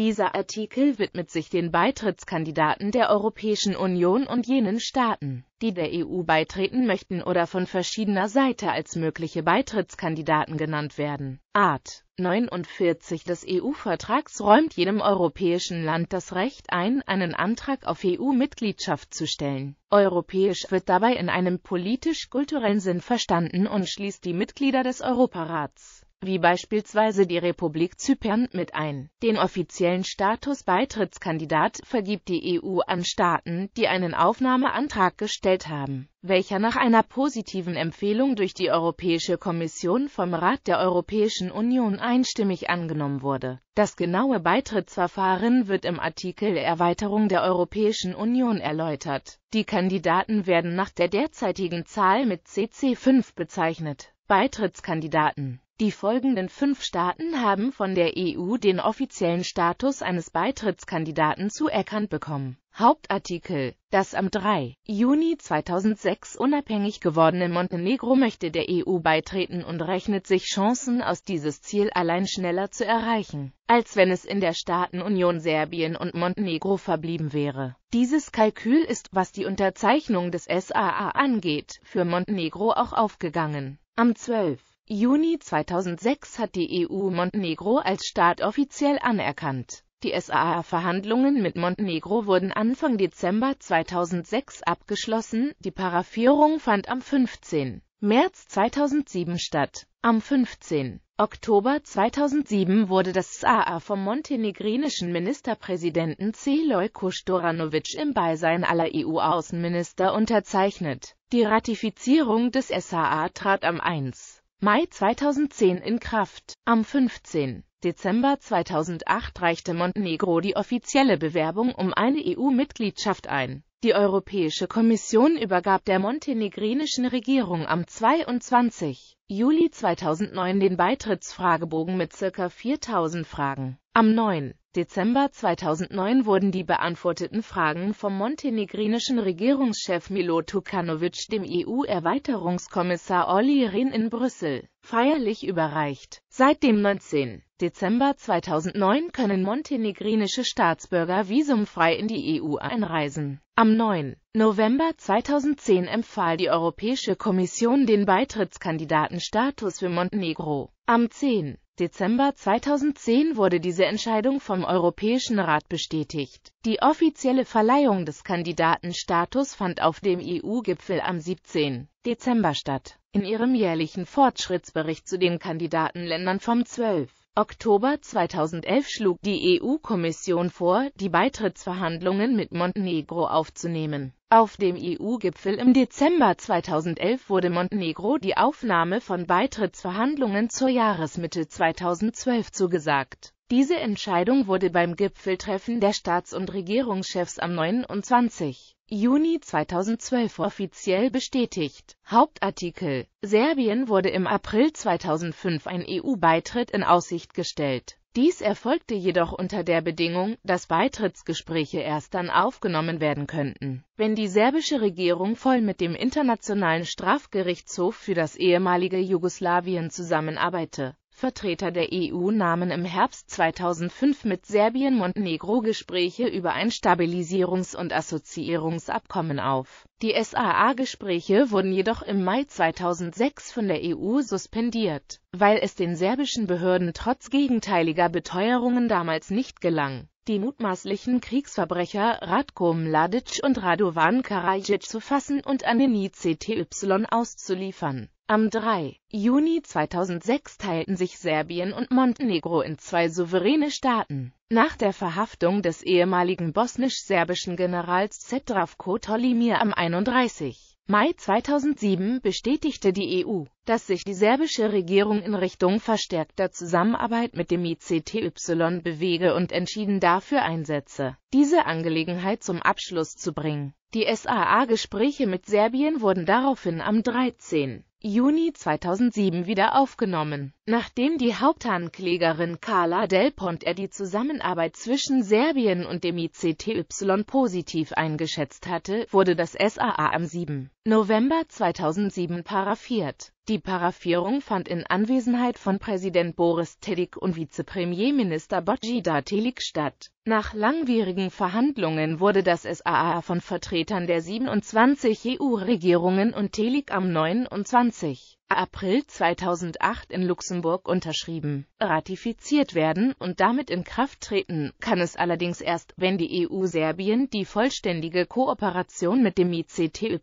Dieser Artikel widmet sich den Beitrittskandidaten der Europäischen Union und jenen Staaten, die der EU beitreten möchten oder von verschiedener Seite als mögliche Beitrittskandidaten genannt werden. Art 49 des EU-Vertrags räumt jedem europäischen Land das Recht ein, einen Antrag auf EU-Mitgliedschaft zu stellen. Europäisch wird dabei in einem politisch-kulturellen Sinn verstanden und schließt die Mitglieder des Europarats wie beispielsweise die Republik Zypern, mit ein. Den offiziellen Status Beitrittskandidat vergibt die EU an Staaten, die einen Aufnahmeantrag gestellt haben, welcher nach einer positiven Empfehlung durch die Europäische Kommission vom Rat der Europäischen Union einstimmig angenommen wurde. Das genaue Beitrittsverfahren wird im Artikel Erweiterung der Europäischen Union erläutert. Die Kandidaten werden nach der derzeitigen Zahl mit CC5 bezeichnet. Beitrittskandidaten die folgenden fünf Staaten haben von der EU den offiziellen Status eines Beitrittskandidaten zuerkannt bekommen. Hauptartikel Das am 3. Juni 2006 unabhängig gewordene Montenegro möchte der EU beitreten und rechnet sich Chancen aus dieses Ziel allein schneller zu erreichen, als wenn es in der Staatenunion Serbien und Montenegro verblieben wäre. Dieses Kalkül ist, was die Unterzeichnung des SAA angeht, für Montenegro auch aufgegangen. Am 12. Juni 2006 hat die EU Montenegro als Staat offiziell anerkannt. Die SAA-Verhandlungen mit Montenegro wurden Anfang Dezember 2006 abgeschlossen, die Paraffierung fand am 15. März 2007 statt. Am 15. Oktober 2007 wurde das SAA vom montenegrinischen Ministerpräsidenten Celoj Kostoranovic im Beisein aller EU-Außenminister unterzeichnet. Die Ratifizierung des SAA trat am 1. Mai 2010 in Kraft. Am 15. Dezember 2008 reichte Montenegro die offizielle Bewerbung um eine EU-Mitgliedschaft ein. Die Europäische Kommission übergab der montenegrinischen Regierung am 22. Juli 2009 den Beitrittsfragebogen mit ca. 4000 Fragen. Am 9. Dezember 2009 wurden die beantworteten Fragen vom montenegrinischen Regierungschef Milo Tukanovic dem EU-Erweiterungskommissar Olli Rehn in Brüssel feierlich überreicht. Seit dem 19. Dezember 2009 können montenegrinische Staatsbürger visumfrei in die EU einreisen. Am 9. November 2010 empfahl die Europäische Kommission den Beitrittskandidatenstatus für Montenegro. Am 10. Dezember 2010 wurde diese Entscheidung vom Europäischen Rat bestätigt. Die offizielle Verleihung des Kandidatenstatus fand auf dem EU-Gipfel am 17. Dezember statt. In ihrem jährlichen Fortschrittsbericht zu den Kandidatenländern vom 12. Oktober 2011 schlug die EU-Kommission vor, die Beitrittsverhandlungen mit Montenegro aufzunehmen. Auf dem EU-Gipfel im Dezember 2011 wurde Montenegro die Aufnahme von Beitrittsverhandlungen zur Jahresmitte 2012 zugesagt. Diese Entscheidung wurde beim Gipfeltreffen der Staats- und Regierungschefs am 29. Juni 2012 offiziell bestätigt. Hauptartikel Serbien wurde im April 2005 ein EU-Beitritt in Aussicht gestellt. Dies erfolgte jedoch unter der Bedingung, dass Beitrittsgespräche erst dann aufgenommen werden könnten, wenn die serbische Regierung voll mit dem Internationalen Strafgerichtshof für das ehemalige Jugoslawien zusammenarbeite. Vertreter der EU nahmen im Herbst 2005 mit Serbien-Montenegro Gespräche über ein Stabilisierungs- und Assoziierungsabkommen auf. Die SAA-Gespräche wurden jedoch im Mai 2006 von der EU suspendiert, weil es den serbischen Behörden trotz gegenteiliger Beteuerungen damals nicht gelang die mutmaßlichen Kriegsverbrecher Ratko Mladic und Radovan Karajic zu fassen und an den ICTY auszuliefern. Am 3. Juni 2006 teilten sich Serbien und Montenegro in zwei souveräne Staaten. Nach der Verhaftung des ehemaligen bosnisch-serbischen Generals Zdravko Tolimir am 31. Mai 2007 bestätigte die EU, dass sich die serbische Regierung in Richtung verstärkter Zusammenarbeit mit dem ICTY bewege und entschieden dafür einsetze, diese Angelegenheit zum Abschluss zu bringen. Die SAA-Gespräche mit Serbien wurden daraufhin am 13. Juni 2007 wieder aufgenommen. Nachdem die Hauptanklägerin Carla Del Ponte die Zusammenarbeit zwischen Serbien und dem ICTY positiv eingeschätzt hatte, wurde das SAA am 7. November 2007 paraffiert. Die Paraffierung fand in Anwesenheit von Präsident Boris Tadic und Vizepremierminister Botgida Telik statt. Nach langwierigen Verhandlungen wurde das SAA von Vertretern der 27 EU-Regierungen und Telik am 29. April 2008 in Luxemburg unterschrieben, ratifiziert werden und damit in Kraft treten, kann es allerdings erst, wenn die EU Serbien die vollständige Kooperation mit dem ICTY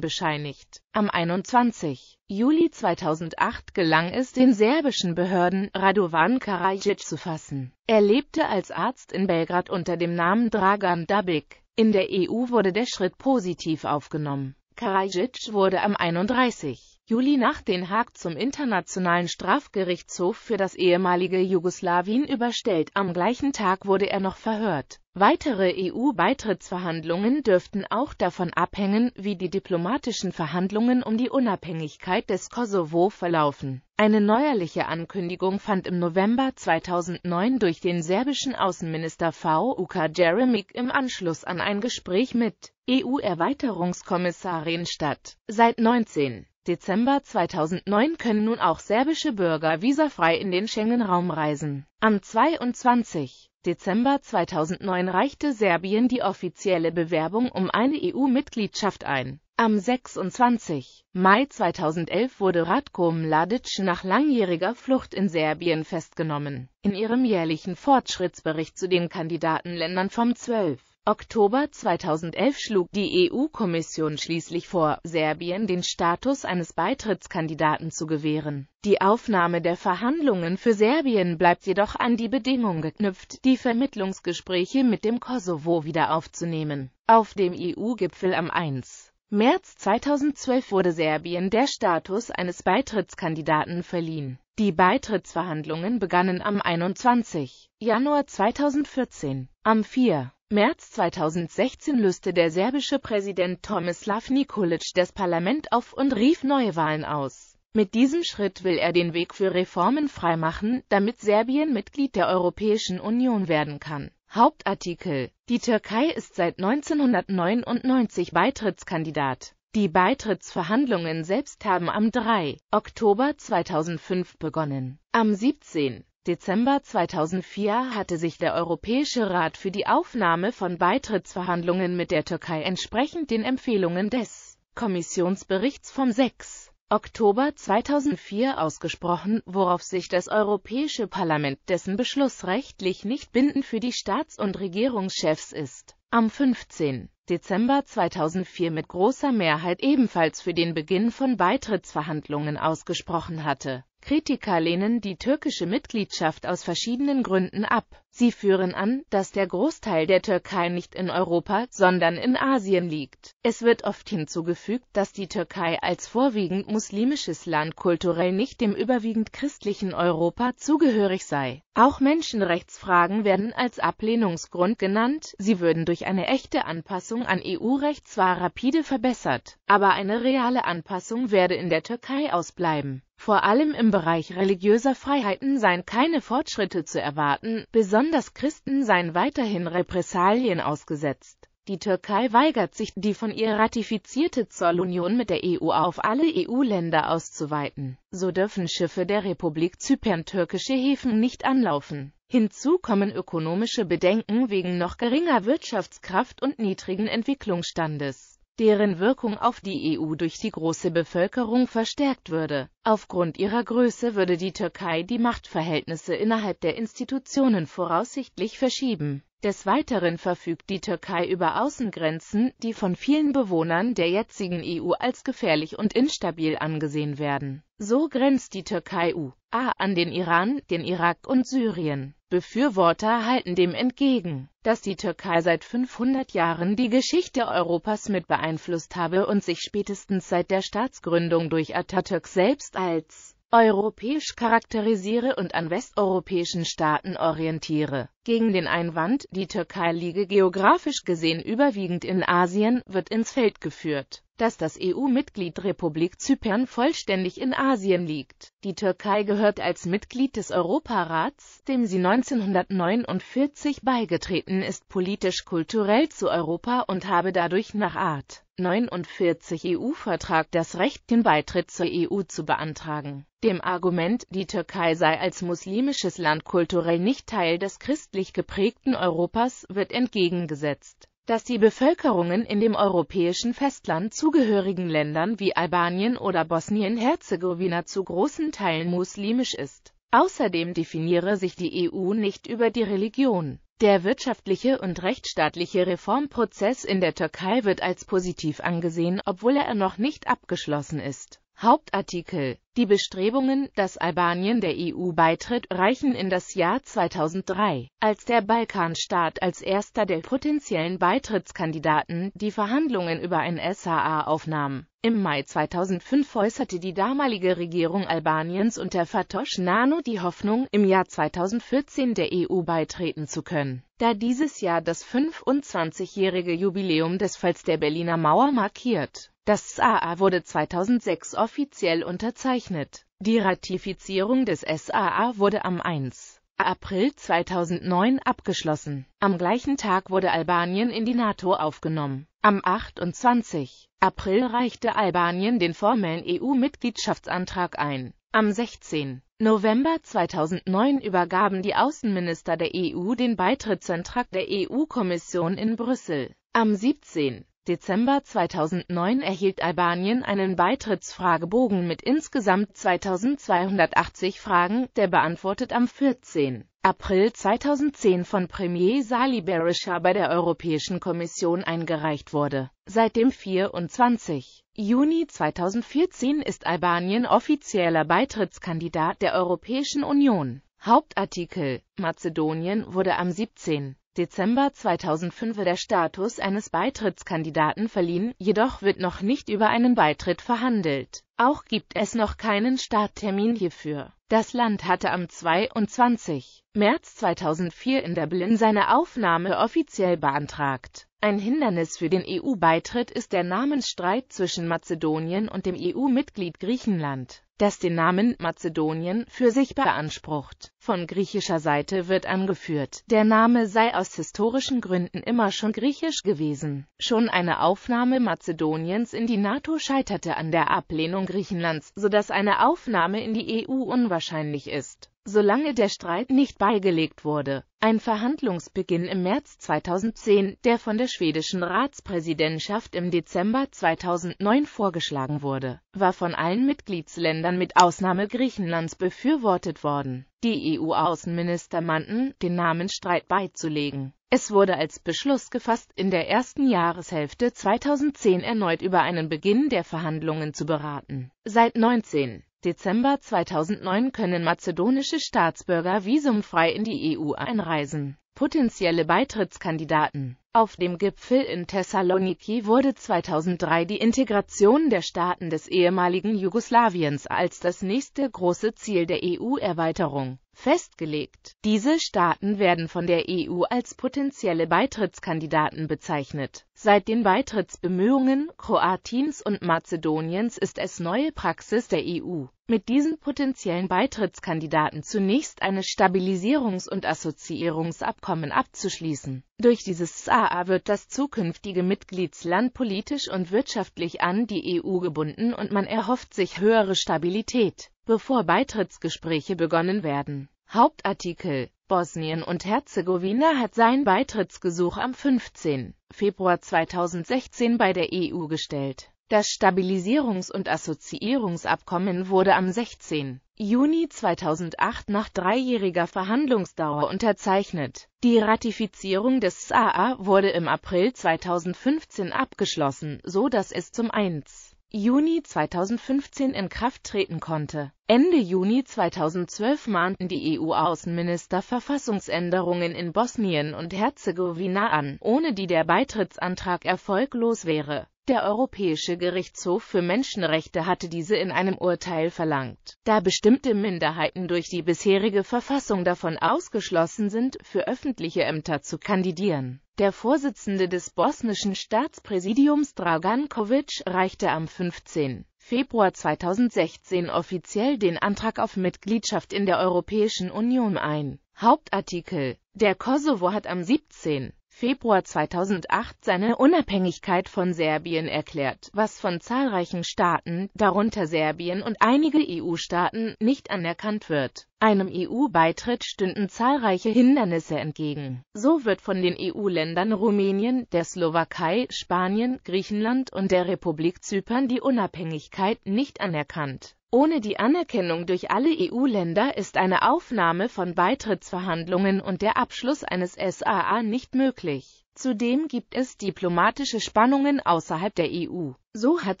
bescheinigt. Am 21. Juli 2008 gelang es den serbischen Behörden, Radovan Karajic zu fassen. Er lebte als Arzt in Belgrad unter dem Namen Dragan Dabic. In der EU wurde der Schritt positiv aufgenommen. Karajic wurde am 31. Juli nach Den Haag zum Internationalen Strafgerichtshof für das ehemalige Jugoslawien überstellt. Am gleichen Tag wurde er noch verhört. Weitere EU-Beitrittsverhandlungen dürften auch davon abhängen, wie die diplomatischen Verhandlungen um die Unabhängigkeit des Kosovo verlaufen. Eine neuerliche Ankündigung fand im November 2009 durch den serbischen Außenminister Vuka Jeremik im Anschluss an ein Gespräch mit EU-Erweiterungskommissarin statt. Seit 19. Dezember 2009 können nun auch serbische Bürger visafrei in den Schengen-Raum reisen. Am 22. Dezember 2009 reichte Serbien die offizielle Bewerbung um eine EU-Mitgliedschaft ein. Am 26. Mai 2011 wurde Ratko Mladic nach langjähriger Flucht in Serbien festgenommen. In ihrem jährlichen Fortschrittsbericht zu den Kandidatenländern vom 12. Oktober 2011 schlug die EU-Kommission schließlich vor, Serbien den Status eines Beitrittskandidaten zu gewähren. Die Aufnahme der Verhandlungen für Serbien bleibt jedoch an die Bedingung geknüpft, die Vermittlungsgespräche mit dem Kosovo wieder aufzunehmen. Auf dem EU-Gipfel am 1. März 2012 wurde Serbien der Status eines Beitrittskandidaten verliehen. Die Beitrittsverhandlungen begannen am 21. Januar 2014. Am 4. März 2016 löste der serbische Präsident Tomislav Nikolic das Parlament auf und rief neue Wahlen aus. Mit diesem Schritt will er den Weg für Reformen freimachen, damit Serbien Mitglied der Europäischen Union werden kann. Hauptartikel Die Türkei ist seit 1999 Beitrittskandidat. Die Beitrittsverhandlungen selbst haben am 3. Oktober 2005 begonnen. Am 17. Dezember 2004 hatte sich der Europäische Rat für die Aufnahme von Beitrittsverhandlungen mit der Türkei entsprechend den Empfehlungen des Kommissionsberichts vom 6. Oktober 2004 ausgesprochen, worauf sich das Europäische Parlament, dessen Beschluss rechtlich nicht bindend für die Staats- und Regierungschefs ist, am 15. Dezember 2004 mit großer Mehrheit ebenfalls für den Beginn von Beitrittsverhandlungen ausgesprochen hatte Kritiker lehnen die türkische Mitgliedschaft aus verschiedenen Gründen ab. Sie führen an, dass der Großteil der Türkei nicht in Europa, sondern in Asien liegt. Es wird oft hinzugefügt, dass die Türkei als vorwiegend muslimisches Land kulturell nicht dem überwiegend christlichen Europa zugehörig sei. Auch Menschenrechtsfragen werden als Ablehnungsgrund genannt, sie würden durch eine echte Anpassung an EU-Recht zwar rapide verbessert, aber eine reale Anpassung werde in der Türkei ausbleiben. Vor allem im Bereich religiöser Freiheiten seien keine Fortschritte zu erwarten, besonders Christen seien weiterhin Repressalien ausgesetzt. Die Türkei weigert sich, die von ihr ratifizierte Zollunion mit der EU auf alle EU-Länder auszuweiten. So dürfen Schiffe der Republik Zypern türkische Häfen nicht anlaufen. Hinzu kommen ökonomische Bedenken wegen noch geringer Wirtschaftskraft und niedrigen Entwicklungsstandes deren Wirkung auf die EU durch die große Bevölkerung verstärkt würde. Aufgrund ihrer Größe würde die Türkei die Machtverhältnisse innerhalb der Institutionen voraussichtlich verschieben. Des Weiteren verfügt die Türkei über Außengrenzen, die von vielen Bewohnern der jetzigen EU als gefährlich und instabil angesehen werden. So grenzt die Türkei U.A. an den Iran, den Irak und Syrien. Befürworter halten dem entgegen, dass die Türkei seit 500 Jahren die Geschichte Europas mit beeinflusst habe und sich spätestens seit der Staatsgründung durch Atatürk selbst als europäisch charakterisiere und an westeuropäischen Staaten orientiere. Gegen den Einwand, die Türkei liege geografisch gesehen überwiegend in Asien, wird ins Feld geführt, dass das EU-Mitglied Republik Zypern vollständig in Asien liegt. Die Türkei gehört als Mitglied des Europarats, dem sie 1949 beigetreten ist, politisch-kulturell zu Europa und habe dadurch nach Art 49 EU-Vertrag das Recht, den Beitritt zur EU zu beantragen. Dem Argument, die Türkei sei als muslimisches Land kulturell nicht Teil des christlich geprägten Europas, wird entgegengesetzt, dass die Bevölkerungen in dem europäischen Festland zugehörigen Ländern wie Albanien oder Bosnien-Herzegowina zu großen Teilen muslimisch ist. Außerdem definiere sich die EU nicht über die Religion. Der wirtschaftliche und rechtsstaatliche Reformprozess in der Türkei wird als positiv angesehen, obwohl er noch nicht abgeschlossen ist. Hauptartikel Die Bestrebungen, dass Albanien der EU beitritt, reichen in das Jahr 2003, als der Balkanstaat als erster der potenziellen Beitrittskandidaten die Verhandlungen über ein SAA aufnahm. Im Mai 2005 äußerte die damalige Regierung Albaniens unter Fatosh Nano die Hoffnung, im Jahr 2014 der EU beitreten zu können. Da dieses Jahr das 25-jährige Jubiläum des Falls der Berliner Mauer markiert, das SAA wurde 2006 offiziell unterzeichnet. Die Ratifizierung des SAA wurde am 1. April 2009 abgeschlossen. Am gleichen Tag wurde Albanien in die NATO aufgenommen. Am 28. April reichte Albanien den formellen EU-Mitgliedschaftsantrag ein. Am 16. November 2009 übergaben die Außenminister der EU den Beitrittsantrag der EU-Kommission in Brüssel. Am 17. Dezember 2009 erhielt Albanien einen Beitrittsfragebogen mit insgesamt 2280 Fragen, der beantwortet am 14. April 2010 von Premier Sali Berisha bei der Europäischen Kommission eingereicht wurde. Seit dem 24. Juni 2014 ist Albanien offizieller Beitrittskandidat der Europäischen Union. Hauptartikel Mazedonien wurde am 17. Dezember 2005 der Status eines Beitrittskandidaten verliehen, jedoch wird noch nicht über einen Beitritt verhandelt. Auch gibt es noch keinen Starttermin hierfür. Das Land hatte am 22. März 2004 in Dublin seine Aufnahme offiziell beantragt. Ein Hindernis für den EU-Beitritt ist der Namensstreit zwischen Mazedonien und dem EU-Mitglied Griechenland das den Namen Mazedonien für sich beansprucht. Von griechischer Seite wird angeführt, der Name sei aus historischen Gründen immer schon griechisch gewesen. Schon eine Aufnahme Mazedoniens in die NATO scheiterte an der Ablehnung Griechenlands, so dass eine Aufnahme in die EU unwahrscheinlich ist solange der Streit nicht beigelegt wurde. Ein Verhandlungsbeginn im März 2010, der von der schwedischen Ratspräsidentschaft im Dezember 2009 vorgeschlagen wurde, war von allen Mitgliedsländern mit Ausnahme Griechenlands befürwortet worden. Die EU-Außenminister mahnten, den Namen Streit beizulegen. Es wurde als Beschluss gefasst, in der ersten Jahreshälfte 2010 erneut über einen Beginn der Verhandlungen zu beraten. Seit 19. Dezember 2009 können mazedonische Staatsbürger visumfrei in die EU einreisen. Potenzielle Beitrittskandidaten auf dem Gipfel in Thessaloniki wurde 2003 die Integration der Staaten des ehemaligen Jugoslawiens als das nächste große Ziel der EU-Erweiterung festgelegt. Diese Staaten werden von der EU als potenzielle Beitrittskandidaten bezeichnet. Seit den Beitrittsbemühungen Kroatiens und Mazedoniens ist es neue Praxis der EU, mit diesen potenziellen Beitrittskandidaten zunächst eine Stabilisierungs- und Assoziierungsabkommen abzuschließen. Durch dieses SAA wird das zukünftige Mitgliedsland politisch und wirtschaftlich an die EU gebunden und man erhofft sich höhere Stabilität, bevor Beitrittsgespräche begonnen werden. Hauptartikel Bosnien und Herzegowina hat sein Beitrittsgesuch am 15. Februar 2016 bei der EU gestellt. Das Stabilisierungs- und Assoziierungsabkommen wurde am 16. Juni 2008 nach dreijähriger Verhandlungsdauer unterzeichnet. Die Ratifizierung des SAA wurde im April 2015 abgeschlossen, so dass es zum 1. Juni 2015 in Kraft treten konnte. Ende Juni 2012 mahnten die EU-Außenminister Verfassungsänderungen in Bosnien und Herzegowina an, ohne die der Beitrittsantrag erfolglos wäre. Der Europäische Gerichtshof für Menschenrechte hatte diese in einem Urteil verlangt. Da bestimmte Minderheiten durch die bisherige Verfassung davon ausgeschlossen sind, für öffentliche Ämter zu kandidieren. Der Vorsitzende des bosnischen Staatspräsidiums Dragan Kovic reichte am 15. Februar 2016 offiziell den Antrag auf Mitgliedschaft in der Europäischen Union ein. Hauptartikel Der Kosovo hat am 17. Februar 2008 seine Unabhängigkeit von Serbien erklärt, was von zahlreichen Staaten, darunter Serbien und einige EU-Staaten, nicht anerkannt wird einem EU-Beitritt stünden zahlreiche Hindernisse entgegen. So wird von den EU-Ländern Rumänien, der Slowakei, Spanien, Griechenland und der Republik Zypern die Unabhängigkeit nicht anerkannt. Ohne die Anerkennung durch alle EU-Länder ist eine Aufnahme von Beitrittsverhandlungen und der Abschluss eines SAA nicht möglich. Zudem gibt es diplomatische Spannungen außerhalb der EU. So hat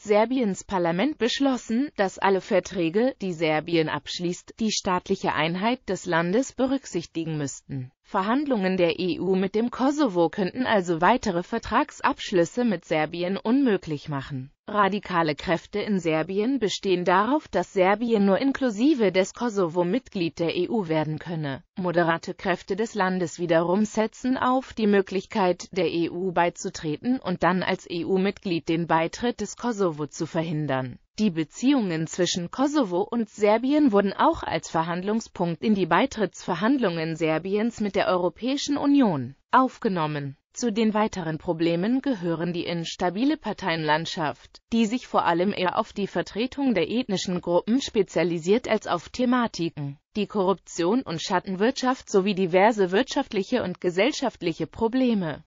Serbiens Parlament beschlossen, dass alle Verträge, die Serbien abschließt, die staatliche Einheit des Landes berücksichtigen müssten. Verhandlungen der EU mit dem Kosovo könnten also weitere Vertragsabschlüsse mit Serbien unmöglich machen. Radikale Kräfte in Serbien bestehen darauf, dass Serbien nur inklusive des Kosovo Mitglied der EU werden könne. Moderate Kräfte des Landes wiederum setzen auf die Möglichkeit, der EU beizutreten und dann als EU-Mitglied den Beitritt des Kosovo zu verhindern. Die Beziehungen zwischen Kosovo und Serbien wurden auch als Verhandlungspunkt in die Beitrittsverhandlungen Serbiens mit der Europäischen Union aufgenommen. Zu den weiteren Problemen gehören die instabile Parteienlandschaft, die sich vor allem eher auf die Vertretung der ethnischen Gruppen spezialisiert als auf Thematiken, die Korruption und Schattenwirtschaft sowie diverse wirtschaftliche und gesellschaftliche Probleme.